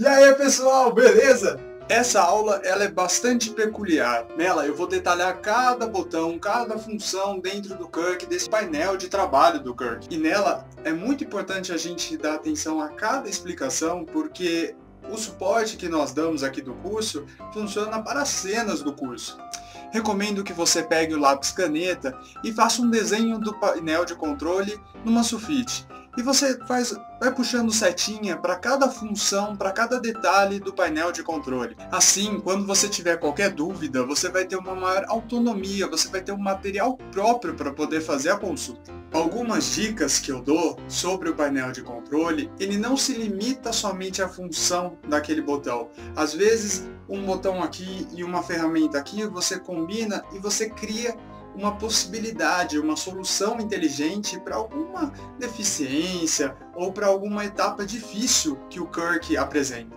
E aí pessoal, beleza? Essa aula ela é bastante peculiar. Nela eu vou detalhar cada botão, cada função dentro do Kirk, desse painel de trabalho do Kirk. E nela é muito importante a gente dar atenção a cada explicação, porque o suporte que nós damos aqui do curso funciona para as cenas do curso. Recomendo que você pegue o lápis caneta e faça um desenho do painel de controle numa sulfite e você faz, vai puxando setinha para cada função, para cada detalhe do painel de controle. Assim, quando você tiver qualquer dúvida, você vai ter uma maior autonomia, você vai ter um material próprio para poder fazer a consulta. Algumas dicas que eu dou sobre o painel de controle, ele não se limita somente à função daquele botão. Às vezes, um botão aqui e uma ferramenta aqui, você combina e você cria uma possibilidade, uma solução inteligente para alguma deficiência ou para alguma etapa difícil que o Kirk apresenta.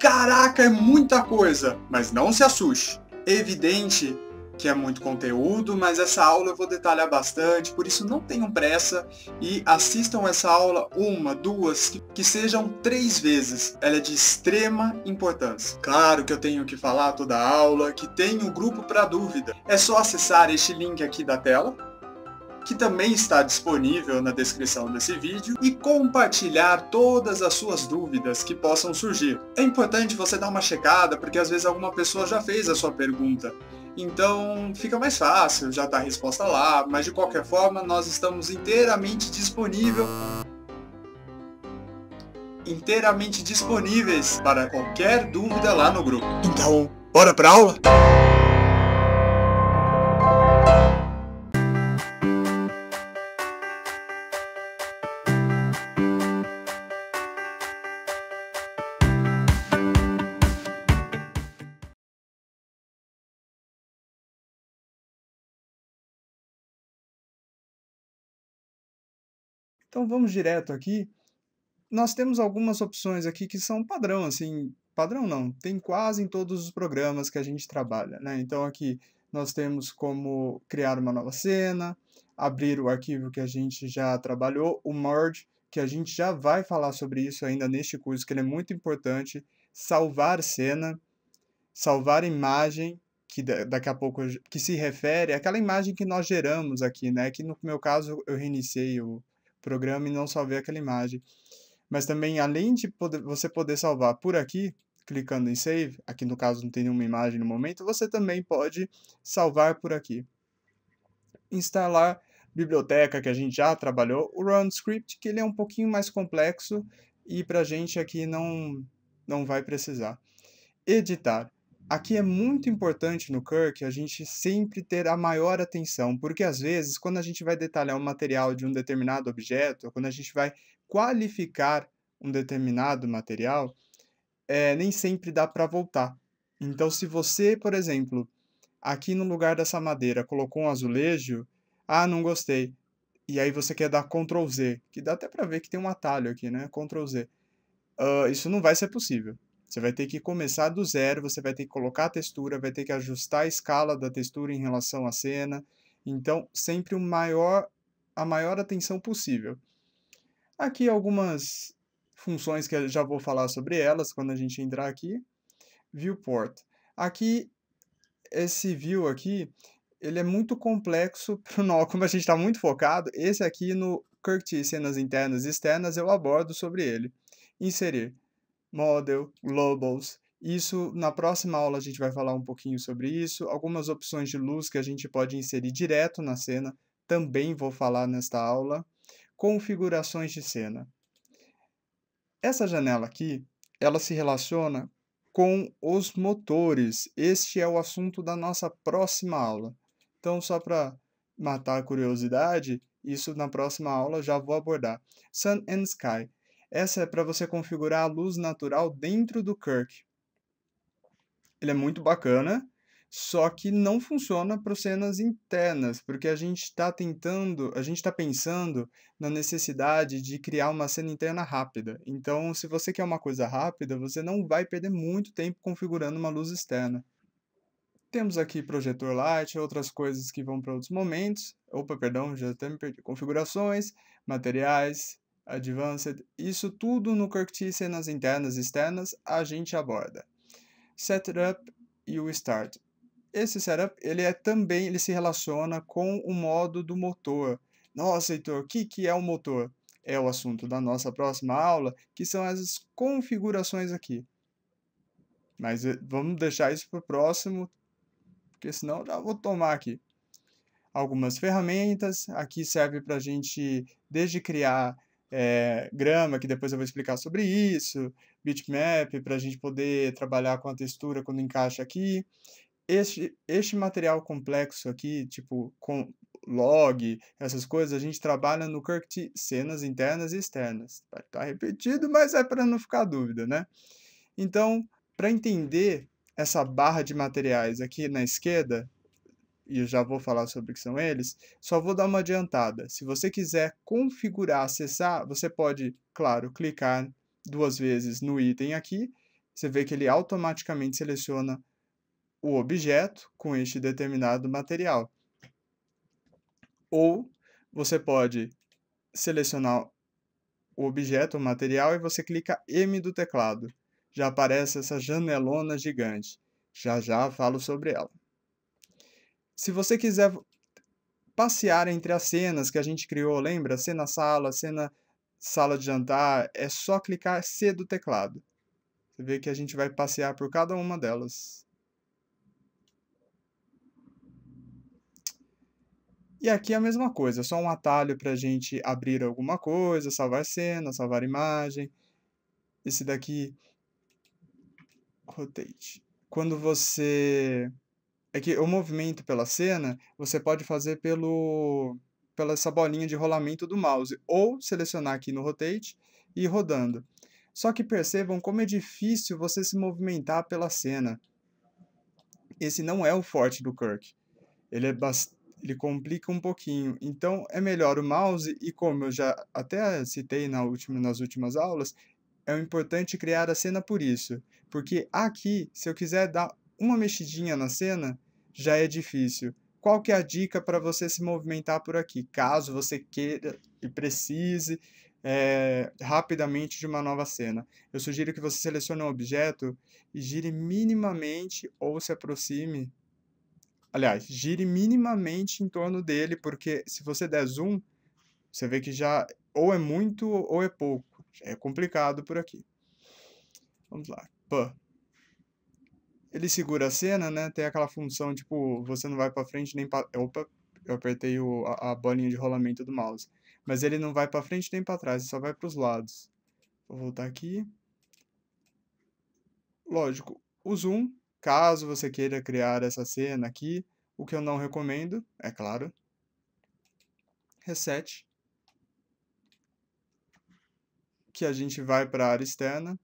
Caraca, é muita coisa, mas não se assuste. evidente que é muito conteúdo, mas essa aula eu vou detalhar bastante, por isso não tenham pressa e assistam essa aula uma, duas, que, que sejam três vezes. Ela é de extrema importância. Claro que eu tenho que falar toda a aula, que tem o um grupo para dúvida. É só acessar este link aqui da tela, que também está disponível na descrição desse vídeo, e compartilhar todas as suas dúvidas que possam surgir. É importante você dar uma checada, porque às vezes alguma pessoa já fez a sua pergunta, então fica mais fácil, já está a resposta lá, mas de qualquer forma nós estamos inteiramente disponível inteiramente disponíveis para qualquer dúvida lá no grupo. Então, bora para aula? Então vamos direto aqui. Nós temos algumas opções aqui que são padrão, assim, padrão não, tem quase em todos os programas que a gente trabalha, né? Então aqui nós temos como criar uma nova cena, abrir o arquivo que a gente já trabalhou, o merge, que a gente já vai falar sobre isso ainda neste curso, que ele é muito importante, salvar cena, salvar imagem, que daqui a pouco que se refere àquela imagem que nós geramos aqui, né? Que no meu caso eu reiniciei o, programa e não só ver aquela imagem. Mas também, além de poder, você poder salvar por aqui, clicando em Save, aqui no caso não tem nenhuma imagem no momento, você também pode salvar por aqui. Instalar biblioteca que a gente já trabalhou, o Run Script, que ele é um pouquinho mais complexo e para a gente aqui não, não vai precisar. Editar. Aqui é muito importante no Kirk a gente sempre ter a maior atenção, porque às vezes, quando a gente vai detalhar um material de um determinado objeto, quando a gente vai qualificar um determinado material, é, nem sempre dá para voltar. Então, se você, por exemplo, aqui no lugar dessa madeira colocou um azulejo, ah, não gostei. E aí você quer dar Ctrl Z, que dá até para ver que tem um atalho aqui, né? Ctrl Z. Uh, isso não vai ser possível. Você vai ter que começar do zero, você vai ter que colocar a textura, vai ter que ajustar a escala da textura em relação à cena. Então, sempre o maior, a maior atenção possível. Aqui algumas funções que eu já vou falar sobre elas quando a gente entrar aqui. Viewport. Aqui, esse view aqui, ele é muito complexo para como a gente está muito focado, esse aqui no Curtis Cenas Internas e Externas eu abordo sobre ele. Inserir model, globals. Isso na próxima aula a gente vai falar um pouquinho sobre isso. Algumas opções de luz que a gente pode inserir direto na cena, também vou falar nesta aula. Configurações de cena. Essa janela aqui, ela se relaciona com os motores. Este é o assunto da nossa próxima aula. Então, só para matar a curiosidade, isso na próxima aula já vou abordar. Sun and Sky. Essa é para você configurar a luz natural dentro do Kirk. Ele é muito bacana, só que não funciona para cenas internas, porque a gente está tentando, a gente está pensando na necessidade de criar uma cena interna rápida. Então, se você quer uma coisa rápida, você não vai perder muito tempo configurando uma luz externa. Temos aqui projetor light, outras coisas que vão para outros momentos. Opa, perdão, já até me perdi. Configurações, materiais, Advanced, isso tudo no cenas internas e externas a gente aborda. Setup e o Start. Esse setup ele é também ele se relaciona com o modo do motor. Nossa, Heitor, o que, que é o um motor? É o assunto da nossa próxima aula, que são as configurações aqui. Mas eh, vamos deixar isso para o próximo, porque senão já vou tomar aqui. Algumas ferramentas, aqui serve para a gente, desde criar é, grama, que depois eu vou explicar sobre isso, bitmap, para a gente poder trabalhar com a textura quando encaixa aqui. Este, este material complexo aqui, tipo com log, essas coisas, a gente trabalha no Kirkti cenas internas e externas. Está tá repetido, mas é para não ficar dúvida, né? Então, para entender essa barra de materiais aqui na esquerda, e eu já vou falar sobre o que são eles, só vou dar uma adiantada. Se você quiser configurar, acessar, você pode, claro, clicar duas vezes no item aqui, você vê que ele automaticamente seleciona o objeto com este determinado material. Ou você pode selecionar o objeto, o material, e você clica M do teclado. Já aparece essa janelona gigante. Já já falo sobre ela. Se você quiser passear entre as cenas que a gente criou, lembra? Cena sala, cena sala de jantar, é só clicar C do teclado. Você vê que a gente vai passear por cada uma delas. E aqui é a mesma coisa, é só um atalho para a gente abrir alguma coisa, salvar cena, salvar imagem. Esse daqui, rotate. Quando você é que o movimento pela cena você pode fazer pelo pela essa bolinha de rolamento do mouse ou selecionar aqui no rotate e ir rodando. Só que percebam como é difícil você se movimentar pela cena. Esse não é o forte do Kirk. Ele é ele complica um pouquinho. Então é melhor o mouse e como eu já até citei na última, nas últimas aulas, é importante criar a cena por isso, porque aqui se eu quiser dar uma mexidinha na cena, já é difícil. Qual que é a dica para você se movimentar por aqui, caso você queira e precise é, rapidamente de uma nova cena? Eu sugiro que você selecione um objeto e gire minimamente ou se aproxime. Aliás, gire minimamente em torno dele, porque se você der zoom, você vê que já ou é muito ou é pouco. É complicado por aqui. Vamos lá. P ele segura a cena, né? Tem aquela função, tipo, você não vai para frente nem para... Opa, eu apertei o, a, a, bolinha de rolamento do mouse. Mas ele não vai para frente nem para trás, ele só vai para os lados. Vou voltar aqui. Lógico, o zoom, caso você queira criar essa cena aqui, o que eu não recomendo, é claro. Reset. Que a gente vai para a área externa.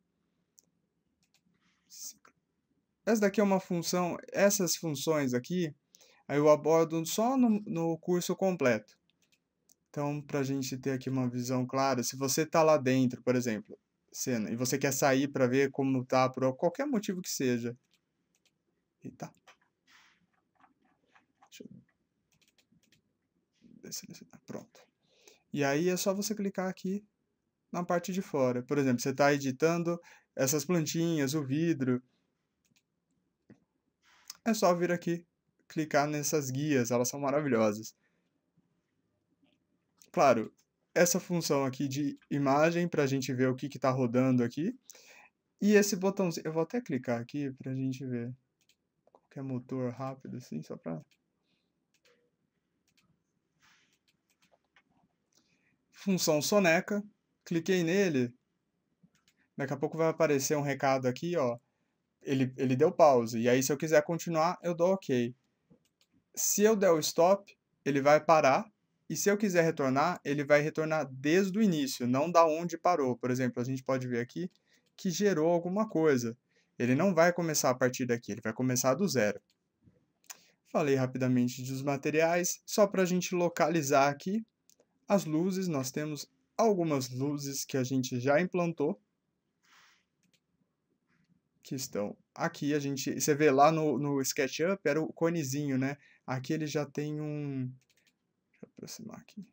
Essa daqui é uma função, essas funções aqui, aí eu abordo só no, no curso completo. Então, para a gente ter aqui uma visão clara, se você está lá dentro, por exemplo, cena, e você quer sair para ver como tá, por qualquer motivo que seja. Eita. Tá. Deixa eu tá, Pronto. E aí é só você clicar aqui na parte de fora. Por exemplo, você está editando essas plantinhas, o vidro, é só vir aqui clicar nessas guias, elas são maravilhosas. Claro, essa função aqui de imagem para a gente ver o que está rodando aqui. E esse botãozinho, eu vou até clicar aqui para a gente ver qualquer motor rápido assim, só para... Função soneca, cliquei nele, daqui a pouco vai aparecer um recado aqui, ó, ele, ele deu pause. E aí, se eu quiser continuar, eu dou OK. Se eu der o stop, ele vai parar. E se eu quiser retornar, ele vai retornar desde o início, não da onde parou. Por exemplo, a gente pode ver aqui que gerou alguma coisa. Ele não vai começar a partir daqui, ele vai começar do zero. Falei rapidamente dos materiais, só para a gente localizar aqui. As luzes, nós temos algumas luzes que a gente já implantou que estão aqui. A gente, você vê lá no, no SketchUp, era o conezinho, né? Aqui ele já tem um... Deixa eu aproximar aqui.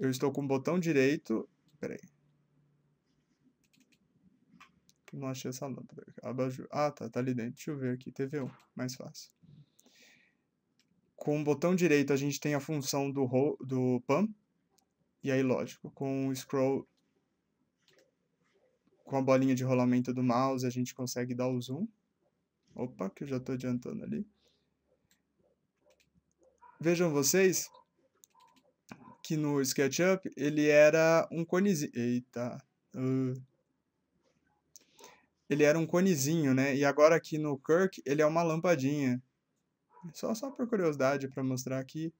Eu estou com o botão direito... Peraí. Não achei essa lâmpada. Abajur. Ah, tá, tá ali dentro. Deixa eu ver aqui. TV1, mais fácil. Com o botão direito a gente tem a função do, do pan E aí, lógico, com o scroll com a bolinha de rolamento do mouse a gente consegue dar o zoom. Opa, que eu já estou adiantando ali. Vejam vocês que no SketchUp ele era um conezinho. Eita! Uh. Ele era um conezinho, né? E agora aqui no Kirk ele é uma lampadinha. Só, só por curiosidade para mostrar aqui.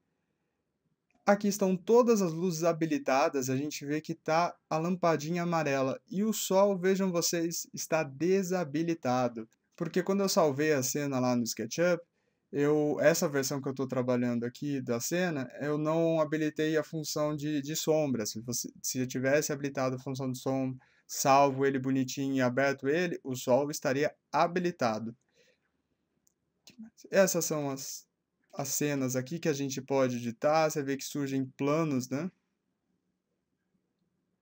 Aqui estão todas as luzes habilitadas, a gente vê que está a lampadinha amarela e o sol, vejam vocês, está desabilitado. Porque quando eu salvei a cena lá no SketchUp, eu, essa versão que eu estou trabalhando aqui da cena, eu não habilitei a função de, de sombra. Se, você, se eu tivesse habilitado a função de sombra, salvo ele bonitinho e aberto ele, o sol estaria habilitado. Essas são as as cenas aqui que a gente pode editar, você vê que surgem planos, né?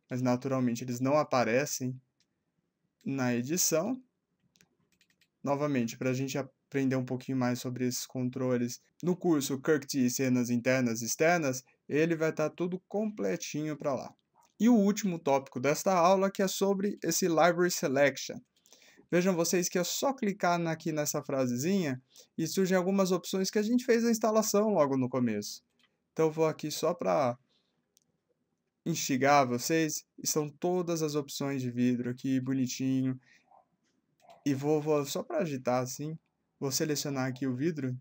Mas naturalmente eles não aparecem na edição. Novamente, para a gente aprender um pouquinho mais sobre esses controles, no curso Kirkti Cenas Internas e Externas, ele vai estar tá tudo completinho para lá. E o último tópico desta aula que é sobre esse Library Selection. Vejam vocês que é só clicar aqui nessa frasezinha e surgem algumas opções que a gente fez a instalação logo no começo. Então vou aqui só para instigar vocês, são todas as opções de vidro aqui, bonitinho. E vou, vou só para agitar assim, vou selecionar aqui o vidro.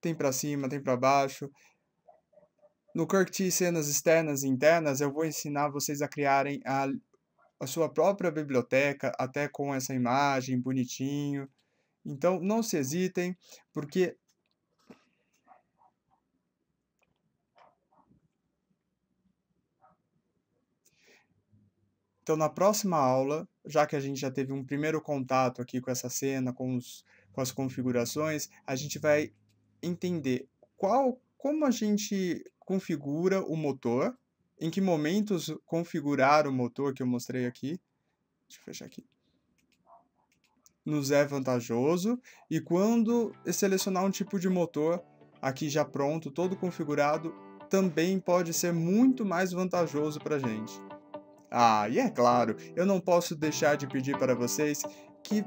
Tem para cima, tem para baixo. No Corte Cenas Externas e Internas, eu vou ensinar vocês a criarem a, a sua própria biblioteca, até com essa imagem bonitinho. Então, não se hesitem, porque Então, na próxima aula, já que a gente já teve um primeiro contato aqui com essa cena, com, os, com as configurações, a gente vai entender qual, como a gente configura o motor, em que momentos configurar o motor que eu mostrei aqui. Deixa eu fechar aqui. Nos é vantajoso e quando selecionar um tipo de motor aqui já pronto, todo configurado, também pode ser muito mais vantajoso para a gente. Ah, e é claro, eu não posso deixar de pedir para vocês que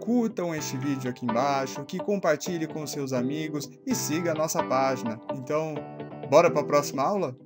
curtam este vídeo aqui embaixo, que compartilhe com seus amigos e siga a nossa página. Então, Bora para a próxima aula?